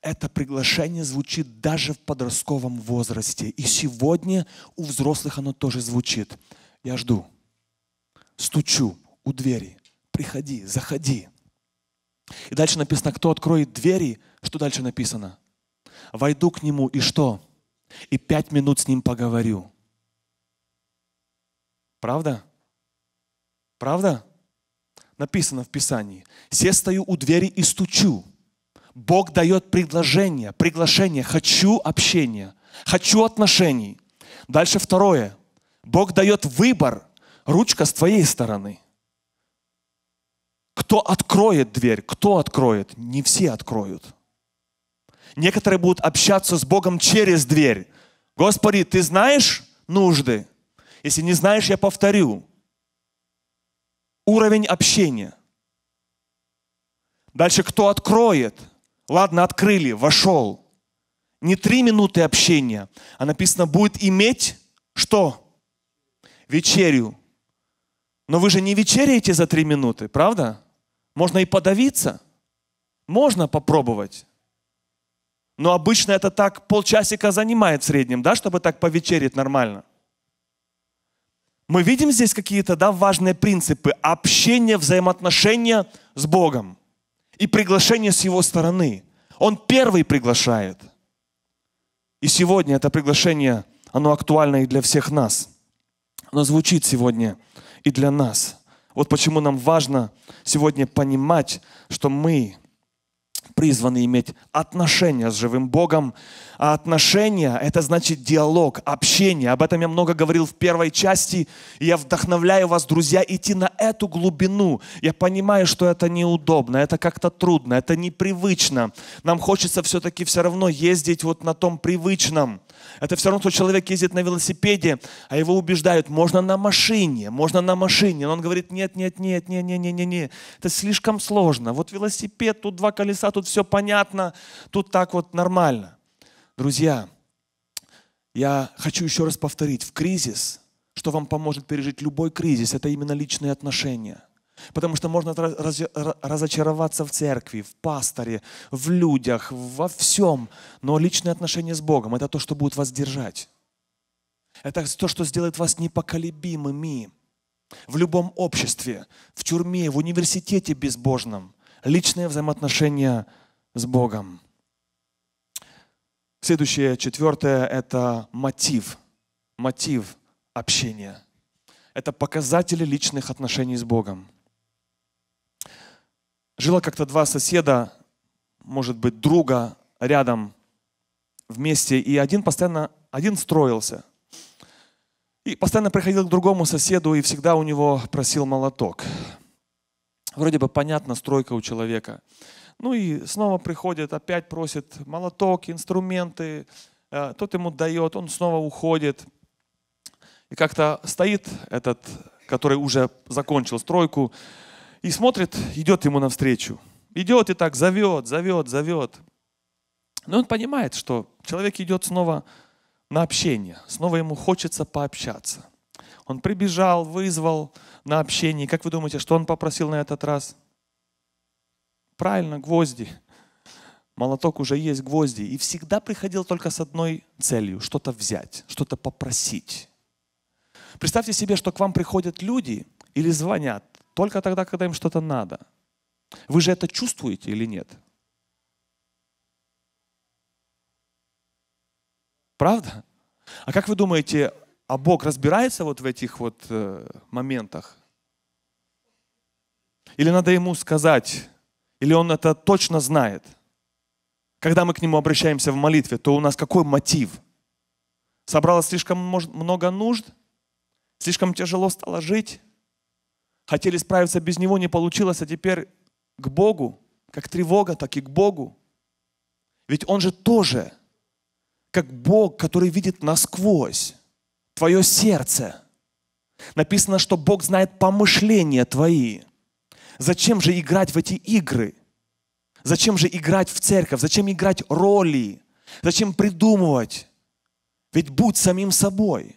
Это приглашение звучит даже в подростковом возрасте. И сегодня у взрослых оно тоже звучит. Я жду, стучу у двери, приходи, заходи. И дальше написано, кто откроет двери, что дальше написано? Войду к нему и что? И пять минут с ним поговорю. Правда? Правда? Написано в Писании. «Се стою у двери и стучу». Бог дает предложение, приглашение. Хочу общения, хочу отношений. Дальше второе. Бог дает выбор. Ручка с твоей стороны. Кто откроет дверь? Кто откроет? Не все откроют. Некоторые будут общаться с Богом через дверь. Господи, ты знаешь нужды? Если не знаешь, я повторю. Уровень общения. Дальше кто откроет? Ладно, открыли, вошел. Не три минуты общения, а написано будет иметь что? Вечерю. Но вы же не вечеряете за три минуты, правда? Можно и подавиться. Можно попробовать. Но обычно это так полчасика занимает в среднем, да, чтобы так повечерить нормально. Мы видим здесь какие-то да, важные принципы общения, взаимоотношения с Богом и приглашение с Его стороны. Он первый приглашает. И сегодня это приглашение, оно актуально и для всех нас. Оно звучит сегодня и для нас. Вот почему нам важно сегодня понимать, что мы призваны иметь отношения с живым Богом. А отношения – это значит диалог, общение. Об этом я много говорил в первой части. И я вдохновляю вас, друзья, идти на эту глубину. Я понимаю, что это неудобно, это как-то трудно, это непривычно. Нам хочется все-таки все равно ездить вот на том привычном – это все равно, что человек ездит на велосипеде, а его убеждают, можно на машине, можно на машине. Но он говорит, нет, нет, нет, нет, нет, нет, нет, нет. Это слишком сложно. Вот велосипед, тут два колеса, тут все понятно, тут так вот нормально. Друзья, я хочу еще раз повторить, в кризис, что вам поможет пережить любой кризис, это именно личные отношения. Потому что можно разочароваться в церкви, в пасторе, в людях, во всем. Но личные отношения с Богом – это то, что будет вас держать. Это то, что сделает вас непоколебимыми в любом обществе, в тюрьме, в университете безбожном. Личные взаимоотношения с Богом. Следующее, четвертое – это мотив. Мотив общения – это показатели личных отношений с Богом. Жило как-то два соседа, может быть, друга рядом вместе, и один постоянно, один строился. И постоянно приходил к другому соседу и всегда у него просил молоток. Вроде бы понятно, стройка у человека. Ну и снова приходит, опять просит молоток, инструменты. Э, тот ему дает, он снова уходит. И как-то стоит этот, который уже закончил стройку, и смотрит, идет ему навстречу. Идет и так зовет, зовет, зовет. Но он понимает, что человек идет снова на общение, снова ему хочется пообщаться. Он прибежал, вызвал на общение. Как вы думаете, что он попросил на этот раз? Правильно, гвозди. Молоток уже есть гвозди. И всегда приходил только с одной целью – что-то взять, что-то попросить. Представьте себе, что к вам приходят люди или звонят только тогда, когда им что-то надо. Вы же это чувствуете или нет? Правда? А как вы думаете, а Бог разбирается вот в этих вот э, моментах? Или надо ему сказать, или он это точно знает? Когда мы к нему обращаемся в молитве, то у нас какой мотив? Собралось слишком много нужд? Слишком тяжело стало жить? Хотели справиться без него, не получилось, а теперь к Богу, как тревога, так и к Богу. Ведь Он же тоже, как Бог, который видит насквозь твое сердце. Написано, что Бог знает помышления твои. Зачем же играть в эти игры? Зачем же играть в церковь? Зачем играть роли? Зачем придумывать? Ведь будь самим собой.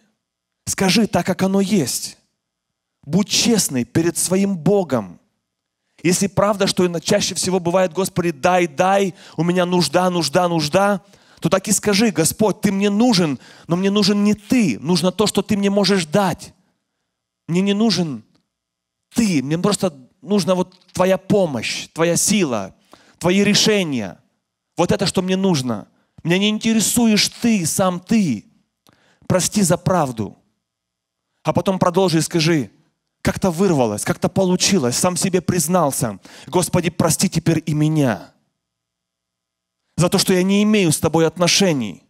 Скажи так, как оно есть. Будь честный перед своим Богом. Если правда, что чаще всего бывает, Господи, дай, дай, у меня нужда, нужда, нужда, то так и скажи, Господь, ты мне нужен, но мне нужен не ты, нужно то, что ты мне можешь дать. Мне не нужен ты, мне просто нужна вот твоя помощь, твоя сила, твои решения. Вот это, что мне нужно. Меня не интересуешь ты, сам ты. Прости за правду. А потом продолжи и скажи, как-то вырвалось, как-то получилось, сам себе признался, Господи, прости теперь и меня за то, что я не имею с тобой отношений.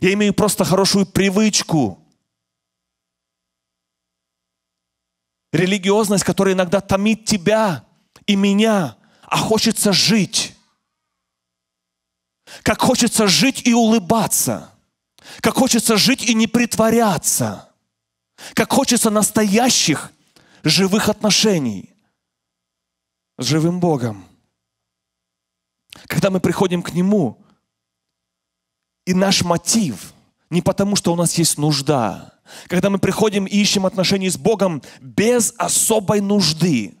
Я имею просто хорошую привычку. Религиозность, которая иногда томит тебя и меня, а хочется жить. Как хочется жить и улыбаться. Как хочется жить и не притворяться. Как хочется настоящих живых отношений с живым Богом. Когда мы приходим к Нему, и наш мотив не потому, что у нас есть нужда, когда мы приходим и ищем отношения с Богом без особой нужды,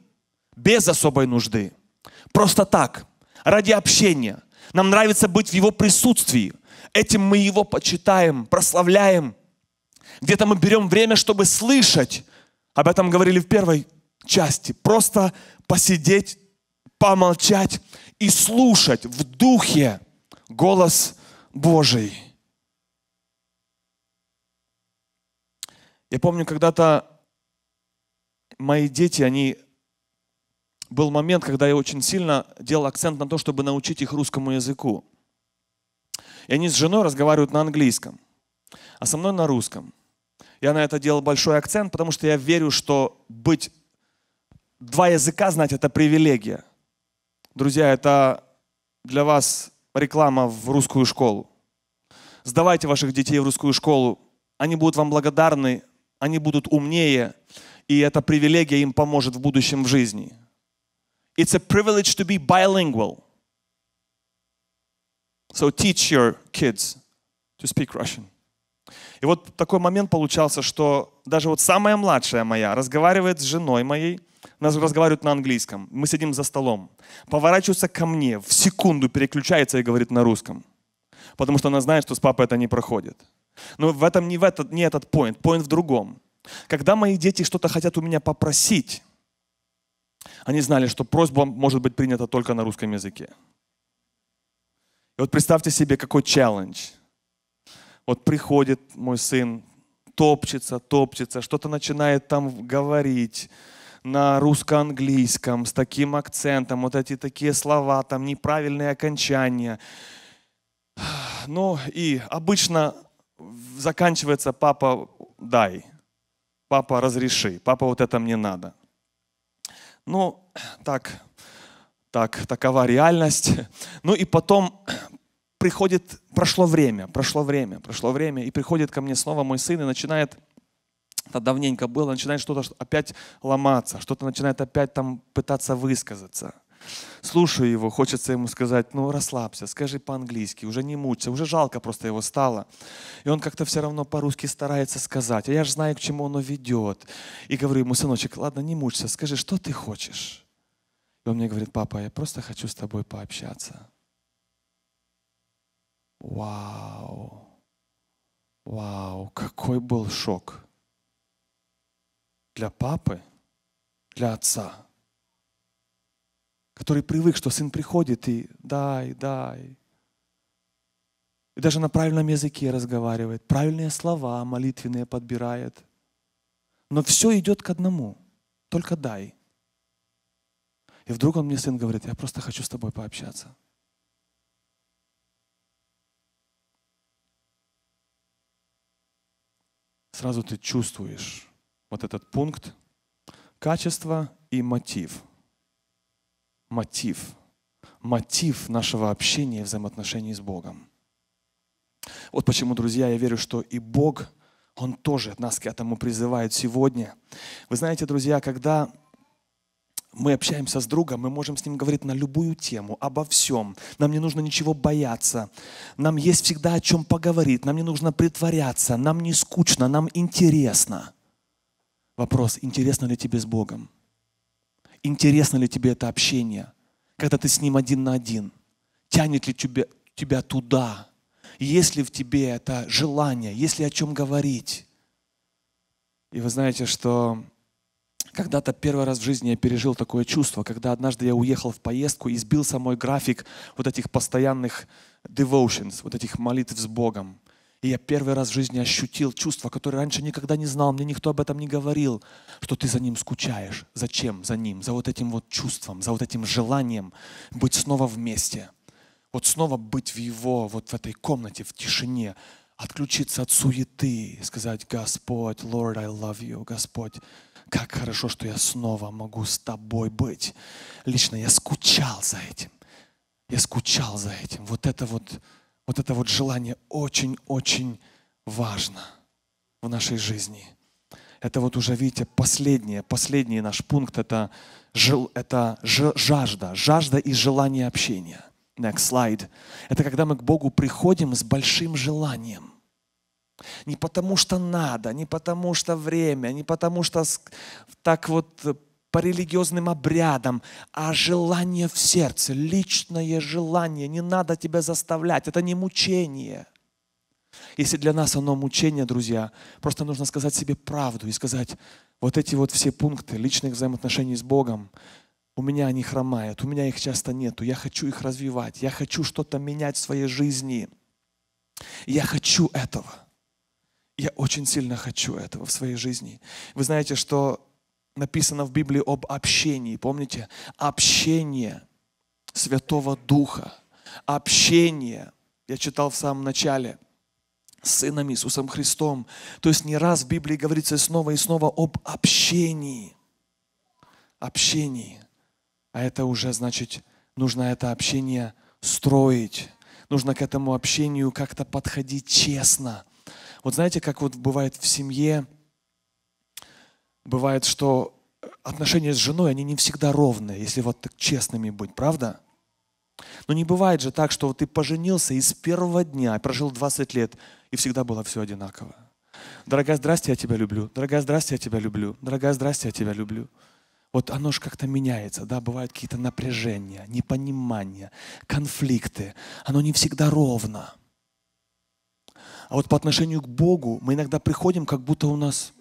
без особой нужды, просто так, ради общения, нам нравится быть в Его присутствии, этим мы Его почитаем, прославляем, где-то мы берем время, чтобы слышать об этом говорили в первой части. Просто посидеть, помолчать и слушать в духе голос Божий. Я помню, когда-то мои дети, они... Был момент, когда я очень сильно делал акцент на то, чтобы научить их русскому языку. И они с женой разговаривают на английском, а со мной на русском. Я на это делал большой акцент, потому что я верю, что быть два языка знать это привилегия. Друзья, это для вас реклама в русскую школу. Сдавайте ваших детей в русскую школу. Они будут вам благодарны, они будут умнее, и эта привилегия им поможет в будущем в жизни. It's a privilege to be bilingual. So teach your kids to speak Russian. И вот такой момент получался, что даже вот самая младшая моя разговаривает с женой моей, нас разговаривают на английском, мы сидим за столом, поворачивается ко мне, в секунду переключается и говорит на русском, потому что она знает, что с папой это не проходит. Но в этом не, в этот, не этот поинт, поинт в другом. Когда мои дети что-то хотят у меня попросить, они знали, что просьба может быть принята только на русском языке. И вот представьте себе, какой челлендж – вот приходит мой сын, топчется, топчется, что-то начинает там говорить на русско-английском с таким акцентом, вот эти такие слова, там неправильные окончания. Ну и обычно заканчивается папа дай, папа разреши, папа вот это мне надо. Ну так, так, такова реальность. Ну и потом приходит, прошло время, прошло время, прошло время, и приходит ко мне снова мой сын и начинает это давненько было, начинает что-то опять ломаться, что-то начинает опять там пытаться высказаться. Слушаю его, хочется ему сказать, ну расслабься, скажи по-английски, уже не мучься, уже жалко просто его стало. И он как-то все равно по-русски старается сказать, а я же знаю, к чему оно ведет. И говорю ему, сыночек, ладно, не мучься, скажи, что ты хочешь? И он мне говорит, папа, я просто хочу с тобой пообщаться. Вау! Вау, какой был шок для папы, для отца, который привык, что сын приходит и дай, дай. И даже на правильном языке разговаривает, правильные слова молитвенные подбирает. Но все идет к одному, только дай. И вдруг он мне сын говорит, я просто хочу с тобой пообщаться. сразу ты чувствуешь вот этот пункт качество и мотив. Мотив. Мотив нашего общения и взаимоотношений с Богом. Вот почему, друзья, я верю, что и Бог, Он тоже нас к этому призывает сегодня. Вы знаете, друзья, когда мы общаемся с другом, мы можем с ним говорить на любую тему, обо всем. Нам не нужно ничего бояться. Нам есть всегда о чем поговорить. Нам не нужно притворяться. Нам не скучно, нам интересно. Вопрос, интересно ли тебе с Богом? Интересно ли тебе это общение, когда ты с Ним один на один? Тянет ли тебя, тебя туда? Есть ли в тебе это желание? Есть ли о чем говорить? И вы знаете, что когда-то первый раз в жизни я пережил такое чувство, когда однажды я уехал в поездку и сбился мой график вот этих постоянных devotions, вот этих молитв с Богом. И я первый раз в жизни ощутил чувство, которое раньше никогда не знал, мне никто об этом не говорил, что ты за ним скучаешь. Зачем? За ним, за вот этим вот чувством, за вот этим желанием быть снова вместе. Вот снова быть в его, вот в этой комнате, в тишине, отключиться от суеты, сказать, Господь, Lord, I love you, Господь, как хорошо, что я снова могу с тобой быть. Лично я скучал за этим. Я скучал за этим. Вот это вот, вот это вот желание очень-очень важно в нашей жизни. Это вот уже, видите, последнее, последний наш пункт – это, это жажда, жажда и желание общения. Next slide. Это когда мы к Богу приходим с большим желанием. Не потому что надо, не потому что время, не потому что так вот э, по религиозным обрядам, а желание в сердце, личное желание. Не надо тебя заставлять, это не мучение. Если для нас оно мучение, друзья, просто нужно сказать себе правду и сказать, вот эти вот все пункты личных взаимоотношений с Богом, у меня они хромают, у меня их часто нету, я хочу их развивать, я хочу что-то менять в своей жизни. Я хочу этого. Я очень сильно хочу этого в своей жизни. Вы знаете, что написано в Библии об общении. Помните? Общение Святого Духа. Общение. Я читал в самом начале – с Сыном Иисусом Христом. То есть не раз в Библии говорится снова и снова об общении. Общении. А это уже значит, нужно это общение строить. Нужно к этому общению как-то подходить честно – вот знаете, как вот бывает в семье, бывает, что отношения с женой, они не всегда ровные, если вот так честными быть, правда? Но не бывает же так, что вот ты поженился и с первого дня прожил 20 лет, и всегда было все одинаково. Дорогая, здрасте, я тебя люблю. Дорогая, здрасте, я тебя люблю. Дорогая, здрасте, я тебя люблю. Вот оно же как-то меняется, да, бывают какие-то напряжения, непонимания, конфликты. Оно не всегда ровно. А вот по отношению к Богу мы иногда приходим, как будто у нас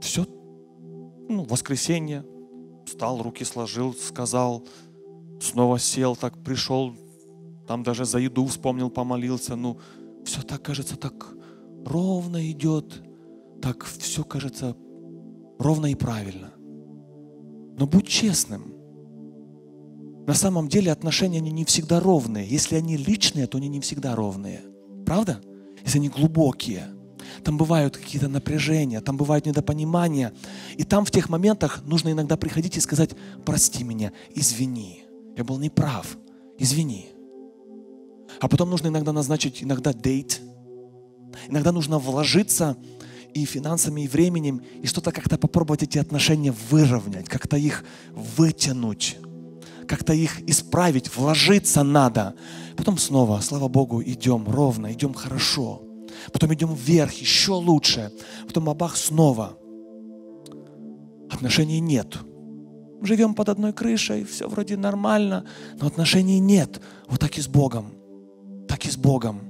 все, ну, воскресенье, встал, руки сложил, сказал, снова сел, так пришел, там даже за еду вспомнил, помолился. Ну, все так кажется, так ровно идет, так все кажется ровно и правильно. Но будь честным. На самом деле отношения, они не всегда ровные. Если они личные, то они не всегда ровные – Правда? Если они глубокие. Там бывают какие-то напряжения, там бывают недопонимания. И там в тех моментах нужно иногда приходить и сказать, прости меня, извини. Я был неправ, извини. А потом нужно иногда назначить иногда дейт. Иногда нужно вложиться и финансами, и временем, и что-то как-то попробовать эти отношения выровнять, как-то их вытянуть, как-то их исправить, вложиться надо. Потом снова, слава Богу, идем ровно, идем хорошо. Потом идем вверх, еще лучше. Потом абах снова. Отношений нет. Живем под одной крышей, все вроде нормально, но отношений нет. Вот так и с Богом. Так и с Богом.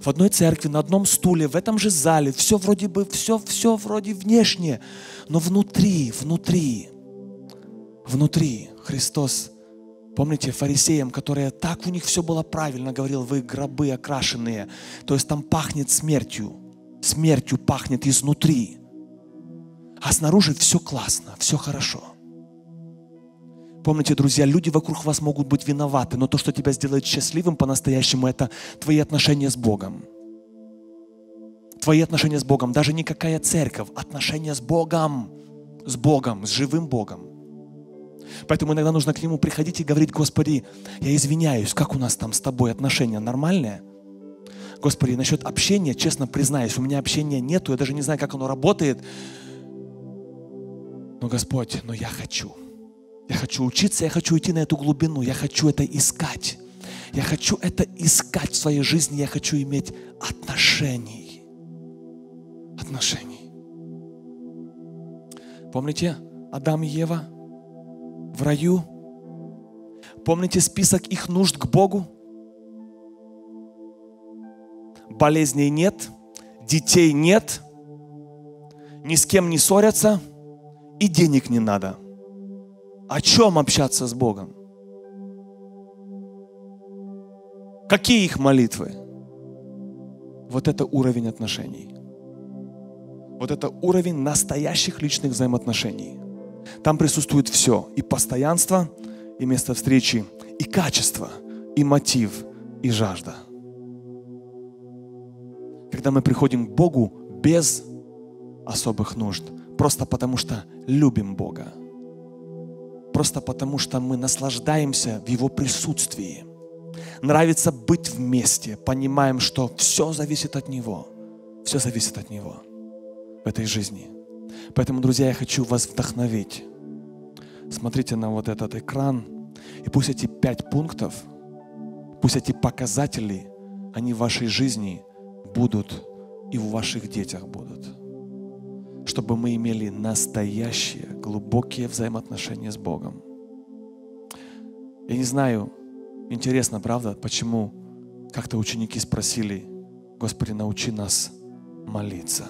В одной церкви, на одном стуле, в этом же зале, все вроде бы, все, все вроде внешне, но внутри, внутри, внутри Христос – Помните фарисеям, которые так у них все было правильно, говорил, вы гробы окрашенные. То есть там пахнет смертью. Смертью пахнет изнутри. А снаружи все классно, все хорошо. Помните, друзья, люди вокруг вас могут быть виноваты, но то, что тебя сделает счастливым по-настоящему, это твои отношения с Богом. Твои отношения с Богом, даже никакая церковь, отношения с Богом, с Богом, с живым Богом. Поэтому иногда нужно к Нему приходить и говорить, Господи, я извиняюсь, как у нас там с Тобой отношения нормальные? Господи, насчет общения, честно признаюсь, у меня общения нету, я даже не знаю, как оно работает. Но, Господь, но я хочу. Я хочу учиться, я хочу идти на эту глубину, я хочу это искать. Я хочу это искать в своей жизни, я хочу иметь отношений. Отношений. Помните, Адам и Ева – в раю. Помните список их нужд к Богу? Болезней нет, детей нет, ни с кем не ссорятся и денег не надо. О чем общаться с Богом? Какие их молитвы? Вот это уровень отношений. Вот это уровень настоящих личных взаимоотношений – там присутствует все. И постоянство, и место встречи, и качество, и мотив, и жажда. Когда мы приходим к Богу без особых нужд, просто потому что любим Бога, просто потому что мы наслаждаемся в Его присутствии, нравится быть вместе, понимаем, что все зависит от Него, все зависит от Него в этой жизни – Поэтому, друзья, я хочу вас вдохновить. Смотрите на вот этот экран, и пусть эти пять пунктов, пусть эти показатели, они в вашей жизни будут и в ваших детях будут. Чтобы мы имели настоящие, глубокие взаимоотношения с Богом. Я не знаю, интересно, правда, почему как-то ученики спросили, Господи, научи нас молиться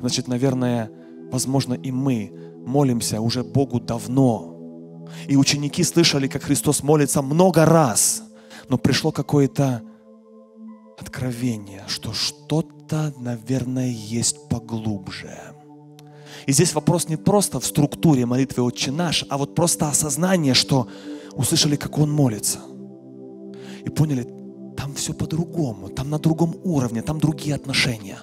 значит, наверное, возможно, и мы молимся уже Богу давно. И ученики слышали, как Христос молится много раз, но пришло какое-то откровение, что что-то, наверное, есть поглубже. И здесь вопрос не просто в структуре молитвы «Отче наш», а вот просто осознание, что услышали, как он молится. И поняли, там все по-другому, там на другом уровне, там другие отношения.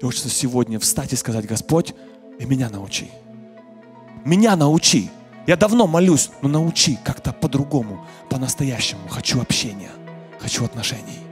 И хочется сегодня встать и сказать, Господь, и меня научи. Меня научи. Я давно молюсь, но научи как-то по-другому, по-настоящему. Хочу общения, хочу отношений.